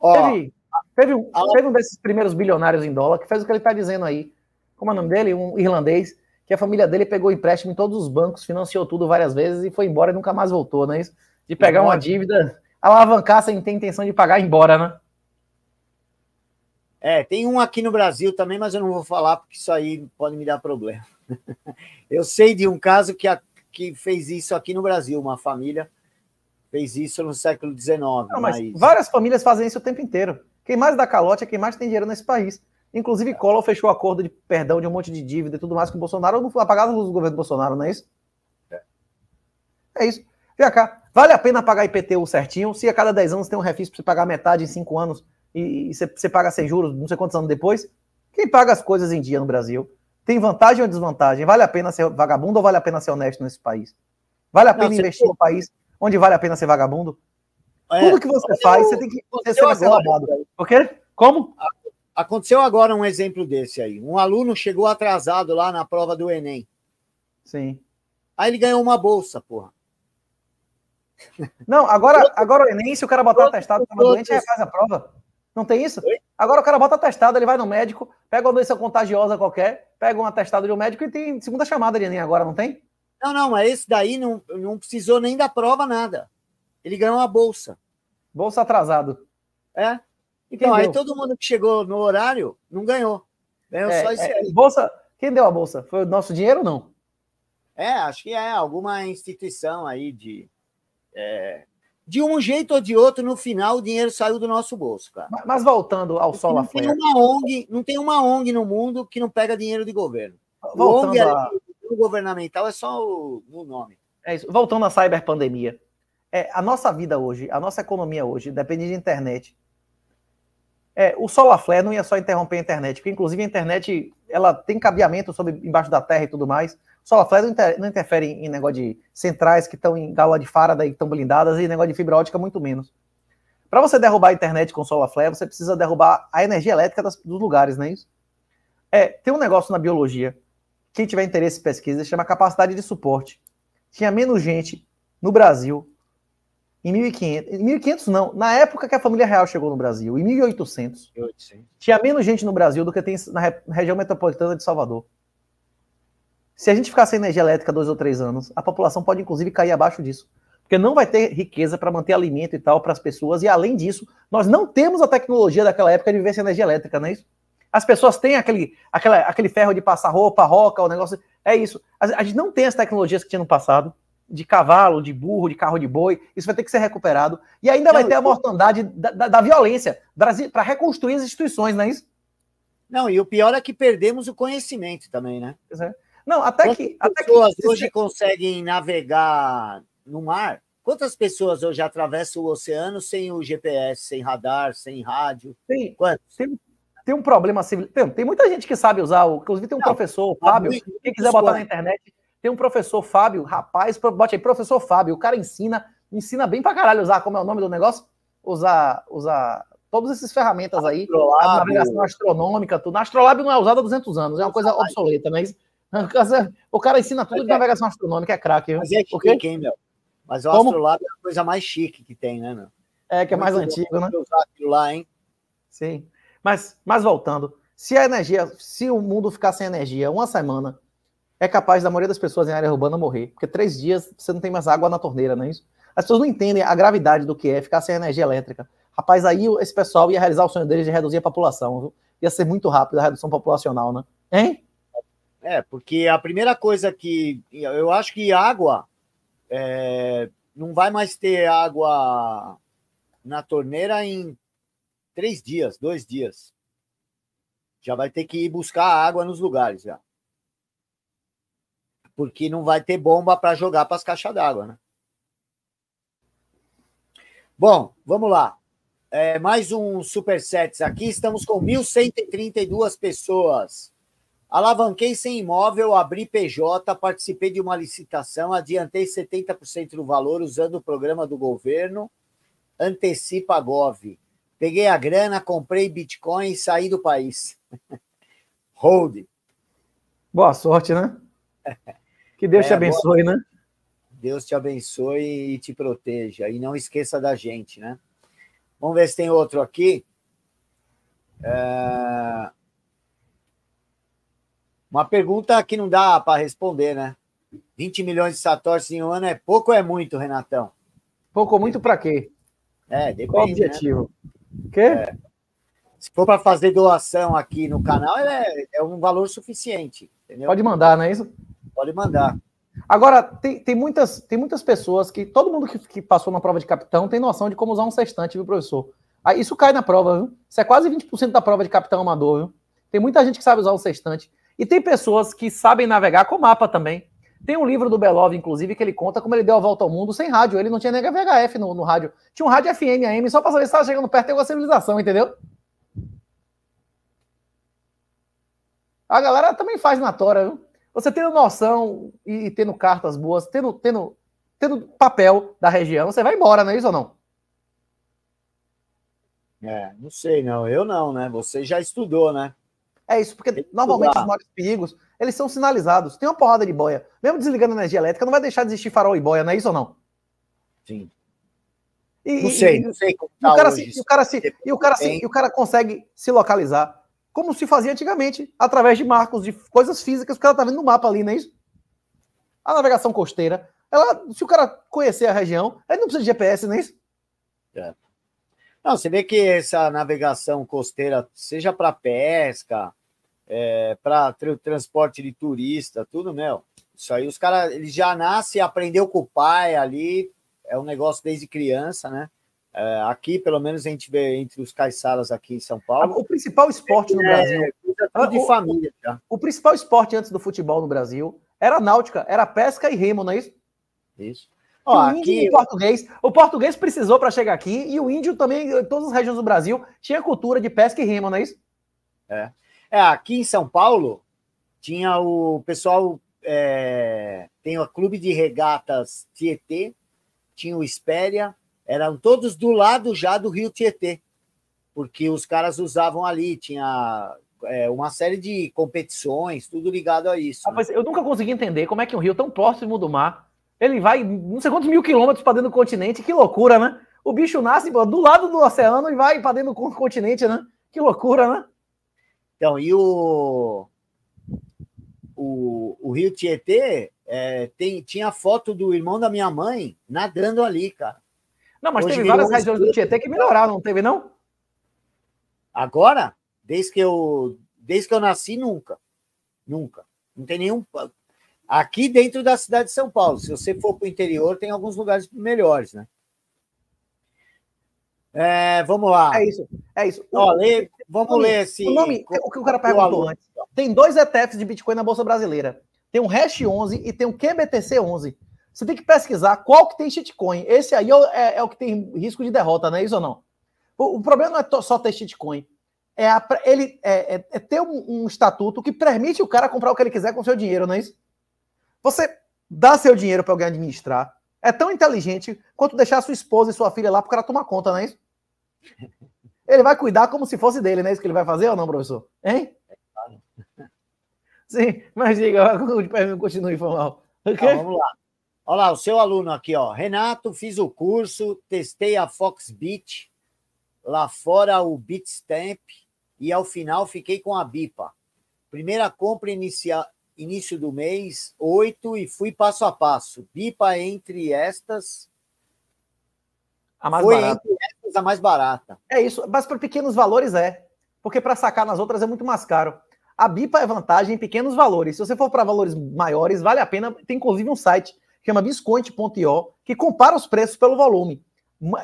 Ó, teve, teve, um, a... teve um desses primeiros bilionários em dólar que fez o que ele está dizendo aí. Como é o nome dele? Um irlandês, que a família dele pegou empréstimo em todos os bancos, financiou tudo várias vezes e foi embora e nunca mais voltou, não é isso? De pegar uma dívida, alavancar sem ter intenção de pagar e ir embora, né? É, tem um aqui no Brasil também, mas eu não vou falar porque isso aí pode me dar problema. Eu sei de um caso que, a, que fez isso aqui no Brasil, uma família fez isso no século XIX. Não, mas, mas, várias famílias fazem isso o tempo inteiro. Quem mais dá calote é quem mais tem dinheiro nesse país. Inclusive, é. Collor fechou acordo de perdão de um monte de dívida e tudo mais com o Bolsonaro, não foi apagado do governo do Bolsonaro, não é isso? É, é isso. Vem cá, vale a pena pagar IPTU certinho? Se a cada 10 anos tem um refis para você pagar metade em 5 anos e, você, paga sem juros não sei quantos anos depois, quem paga as coisas em dia no Brasil? Tem vantagem ou desvantagem? Vale a pena ser vagabundo ou vale a pena ser honesto nesse país? Vale a pena não, investir no país onde vale a pena ser vagabundo. É, Tudo que você faz, você tem que ser desabado. Porque? Como? Aconteceu agora um exemplo desse aí. Um aluno chegou atrasado lá na prova do Enem. Sim. Aí ele ganhou uma bolsa, porra. Não, agora, agora o Enem, se o cara botar atestado, tá doente, ele faz a prova. Não tem isso? Agora o cara bota atestado, ele vai no médico, pega uma doença contagiosa qualquer, pega um atestado de um médico e tem segunda chamada de Enem agora, não tem? Não, não, mas esse daí não, não precisou nem da prova, nada. Ele ganhou uma bolsa. Bolsa atrasado. É. Então, aí todo mundo que chegou no horário não ganhou. Ganhou é, só é, esse é, aí. Bolsa, quem deu a bolsa? Foi o nosso dinheiro ou não? É, acho que é alguma instituição aí de. É, de um jeito ou de outro, no final, o dinheiro saiu do nosso bolso, cara. Mas, mas voltando ao sol não não tem uma ONG no mundo que não pega dinheiro de governo. Voltando a governamental é só o, nome. É isso. Voltando à cyberpandemia. É, a nossa vida hoje, a nossa economia hoje, depende de internet. É, o solar flare não ia só interromper a internet, porque inclusive a internet ela tem cabeamento sobre embaixo da terra e tudo mais. O solar flare não, inter, não interfere em, em, negócio de centrais que estão em gala de Faraday que estão blindadas e negócio de fibra ótica muito menos. Para você derrubar a internet com solar flare, você precisa derrubar a energia elétrica das, dos lugares, não é isso? É, tem um negócio na biologia quem tiver interesse em pesquisa, chama capacidade de suporte. Tinha menos gente no Brasil em 1500, em 1500 não, na época que a família real chegou no Brasil, em 1800, 1800. tinha menos gente no Brasil do que tem na região metropolitana de Salvador. Se a gente ficar sem energia elétrica dois ou três anos, a população pode inclusive cair abaixo disso, porque não vai ter riqueza para manter alimento e tal para as pessoas, e além disso, nós não temos a tecnologia daquela época de viver sem energia elétrica, não é isso? As pessoas têm aquele, aquela, aquele ferro de passar roupa, roca, o negócio. É isso. A, a gente não tem as tecnologias que tinha no passado, de cavalo, de burro, de carro de boi. Isso vai ter que ser recuperado. E ainda vai ter a mortandade da, da, da violência para reconstruir as instituições, não é isso? Não, e o pior é que perdemos o conhecimento também, né? É. Não, até quantas que. Até pessoas que... hoje conseguem navegar no mar? Quantas pessoas hoje atravessam o oceano sem o GPS, sem radar, sem rádio? Sim, Quantos? Tem, tem um problema civil. Tem, tem muita gente que sabe usar, inclusive tem um não, professor, tá Fábio, muito, quem quiser botar na internet, tem um professor Fábio, rapaz, bote aí, professor Fábio, o cara ensina, ensina bem pra caralho usar, como é o nome do negócio? Usar, usar todas essas ferramentas aí, a navegação astronômica, tudo. A Astrolábio não é usada há 200 anos, é uma coisa obsoleta, mas né? o cara ensina tudo de é- navegação astronômica, é craque. Mas é chique, hein, meu? Mas o como? Astrolábio é a coisa mais chique que tem, né, meu? É, que é mais antiga antigo, né? Usar aquilo lá, hein? Sim. Mas, mas voltando, se a energia, se o mundo ficar sem energia uma semana, é capaz da maioria das pessoas em área urbana morrer, porque três dias você não tem mais água na torneira, não é isso? As pessoas não entendem a gravidade do que é ficar sem energia elétrica. Rapaz, aí esse pessoal ia realizar o sonho deles de reduzir a população, viu? Ia ser muito rápido a redução populacional, né? Hein? É, porque a primeira coisa que. Eu acho que água. É, não vai mais ter água na torneira em três dias, dois dias. Já vai ter que ir buscar água nos lugares já. Porque não vai ter bomba para jogar para as caixas d'água, né? Bom, vamos lá. É, mais um supersets aqui. Estamos com 1.132 pessoas. Alavanquei sem imóvel, abri PJ, participei de uma licitação, adiantei 70% do valor usando o programa do governo Antecipa Gov. Peguei a grana, comprei Bitcoin e saí do país. Hold. Boa sorte, né? Que Deus é, te abençoe, né? boa... né? Deus te abençoe e te proteja. E não esqueça da gente, né? Vamos ver se tem outro aqui. É... Uma pergunta que não dá para responder, né? 20 milhões de satoshis em um ano é pouco ou é muito, Renatão? Pouco ou muito para quê? É, depende. Qual né? o objetivo? Né? Quê? É, se for para fazer doação aqui no canal, é, é um valor suficiente. Entendeu? Pode mandar, não é isso? Pode mandar. Agora, tem, tem, muitas, tem muitas pessoas que. Todo mundo que, que passou na prova de capitão tem noção de como usar um sextante, viu, professor? Aí, ah, isso cai na prova, viu? Isso é quase 20% da prova de capitão amador, viu? Tem muita gente que sabe usar um sextante. E tem pessoas que sabem navegar com mapa também. Tem um livro do Belov, inclusive, que ele conta como ele deu a volta ao mundo sem rádio. Ele não tinha nem VHF no, no rádio. Tinha um rádio FM, AM, só pra saber se estava chegando perto de uma civilização, entendeu? A galera também faz na tora, viu? Você tendo noção e, e tendo cartas boas, tendo, tendo, tendo papel da região, você vai embora, não é isso ou não? É, não sei não. Eu não, né? Você já estudou, né? É isso, porque normalmente os maiores perigos, eles são sinalizados. Tem uma porrada de boia. Mesmo desligando a energia elétrica, não vai deixar de existir farol e boia, não é isso ou não? Sim. E, não sei, não sei como o tá cara Se, o cara se, e, o cara se, e o cara consegue se localizar, como se fazia antigamente, através de marcos, de coisas físicas, o cara tá vendo no mapa ali, não é isso? A navegação costeira, ela, se o cara conhecer a região, ele não precisa de GPS, não é isso? É. Não, você vê que essa navegação costeira, seja para pesca, é, para tra transporte de turista, tudo, meu. Isso aí os caras, ele já nasce, aprendeu com o pai ali, é um negócio desde criança, né? É, aqui, pelo menos, a gente vê entre os caiçaras aqui em São Paulo. O principal esporte no é, Brasil. É, de família. Já. O, principal esporte antes do futebol no Brasil era náutica, era pesca e remo, não é isso? Isso. Ó, aqui... o, português, o português precisou para chegar aqui e o índio também, em todas as regiões do Brasil, tinha cultura de pesca e remo, não é isso? É. É, aqui em São Paulo tinha o pessoal. É, tem o Clube de Regatas Tietê, tinha o Espéria, eram todos do lado já do Rio Tietê, porque os caras usavam ali, tinha é, uma série de competições, tudo ligado a isso. Ah, né? eu nunca consegui entender como é que um rio tão próximo do mar, ele vai não sei quantos mil quilômetros para dentro do continente, que loucura, né? O bicho nasce do lado do oceano e vai para dentro do continente, né? Que loucura, né? Então, e o, o, o Rio Tietê é, tem, tinha foto do irmão da minha mãe nadando ali, cara. Não, mas Hoje teve várias regiões do Tietê que melhoraram, não teve, não? Agora? Desde que eu, desde que eu nasci, nunca. Nunca. Não tem nenhum. Aqui dentro da cidade de São Paulo, se você for para o interior, tem alguns lugares melhores, né? É, vamos lá. É isso. É isso. O, Ó, lê, vamos o nome, ler esse. O, nome, o que o cara perguntou antes. Tem dois ETFs de Bitcoin na Bolsa Brasileira. Tem um Hash 11 e tem um QBTC 11. Você tem que pesquisar qual que tem shitcoin. Esse aí é, é, é o que tem risco de derrota, não é isso ou não? O, problema não é só ter shitcoin. É, a, ele, é, é, é ter um, um, estatuto que permite o cara comprar o que ele quiser com seu dinheiro, não é isso? Você dá seu dinheiro para alguém administrar, é tão inteligente quanto deixar sua esposa e sua filha lá para o cara tomar conta, não é isso? Ele vai cuidar como se fosse dele, não é isso que ele vai fazer ou não, professor? Hein? É claro. Sim, mas diga, continue, falando. Okay? Tá, vamos lá. Olha lá, o seu aluno aqui, ó. Renato, fiz o curso, testei a Fox Beat, lá fora o Beat Stamp, e ao final fiquei com a BIPA. Primeira compra inicial início do mês, oito, e fui passo a passo. Bipa entre estas. A mais foi barata. entre estas a mais barata. É isso, mas para pequenos valores é. Porque para sacar nas outras é muito mais caro. A Bipa é vantagem em pequenos valores. Se você for para valores maiores, vale a pena. Tem inclusive um site que chama bisconte.io que compara os preços pelo volume.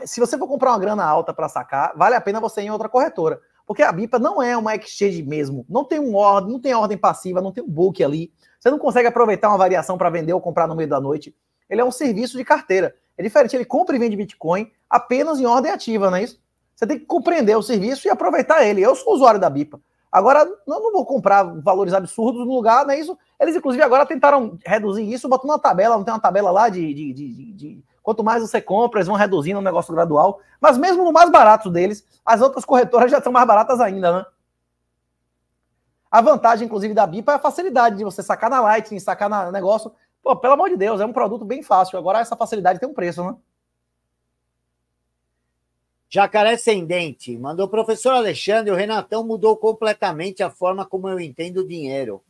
Se você for comprar uma grana alta para sacar, vale a pena você ir em outra corretora porque a BIPA não é uma exchange mesmo. Não tem um ordem, não tem ordem passiva, não tem um book ali. Você não consegue aproveitar uma variação para vender ou comprar no meio da noite. Ele é um serviço de carteira. É diferente, ele compra e vende Bitcoin apenas em ordem ativa, não é isso? Você tem que compreender o serviço e aproveitar ele. Eu sou usuário da BIPA. Agora, eu não vou comprar valores absurdos no lugar, não é isso? Eles, inclusive, agora tentaram reduzir isso, botando uma tabela, não tem uma tabela lá de, de, de, de Quanto mais você compra, eles vão reduzindo o negócio gradual. Mas mesmo no mais barato deles, as outras corretoras já são mais baratas ainda, né? A vantagem, inclusive, da BIPA é a facilidade de você sacar na Lightning, sacar no negócio. Pô, pelo amor de Deus, é um produto bem fácil. Agora essa facilidade tem um preço, né? Jacaré sem Mandou professor Alexandre, o Renatão mudou completamente a forma como eu entendo o dinheiro.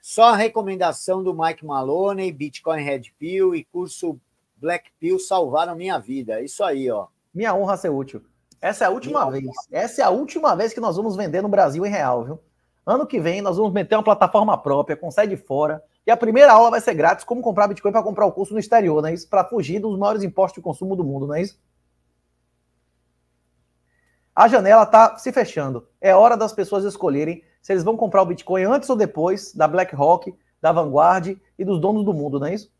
Só a recomendação do Mike Maloney, Bitcoin Red Pill e curso Black Pill salvaram minha vida. Isso aí, ó. Minha honra ser útil. Essa é a última minha vez. Honra. Essa é a última vez que nós vamos vender no Brasil em real, viu? Ano que vem nós vamos meter uma plataforma própria, com sede fora. E a primeira aula vai ser grátis, como comprar Bitcoin para comprar o curso no exterior, não é isso? Para fugir dos maiores impostos de consumo do mundo, não é isso? A janela está se fechando. É hora das pessoas escolherem se eles vão comprar o Bitcoin antes ou depois da BlackRock, da Vanguard e dos donos do mundo, não é isso?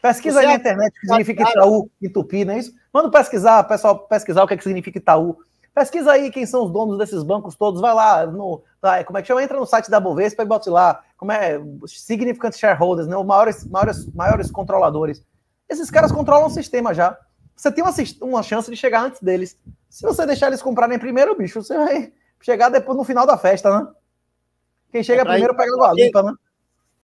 Pesquisa aí na é internet o que significa Itaú e Tupi, não é isso? Manda pesquisar, pessoal, pesquisar o que, é que significa Itaú. Pesquisa aí quem são os donos desses bancos todos. Vai lá, no, como é que chama? Entra no site da Bovespa e bote lá. Como é? Significant shareholders, né? Os maiores, maiores, maiores controladores. Esses caras controlam o sistema já. Você tem uma, uma chance de chegar antes deles. Se você deixar eles comprarem primeiro, bicho, você vai chegar depois no final da festa, né? Quem chega é primeiro pega a limpa, né?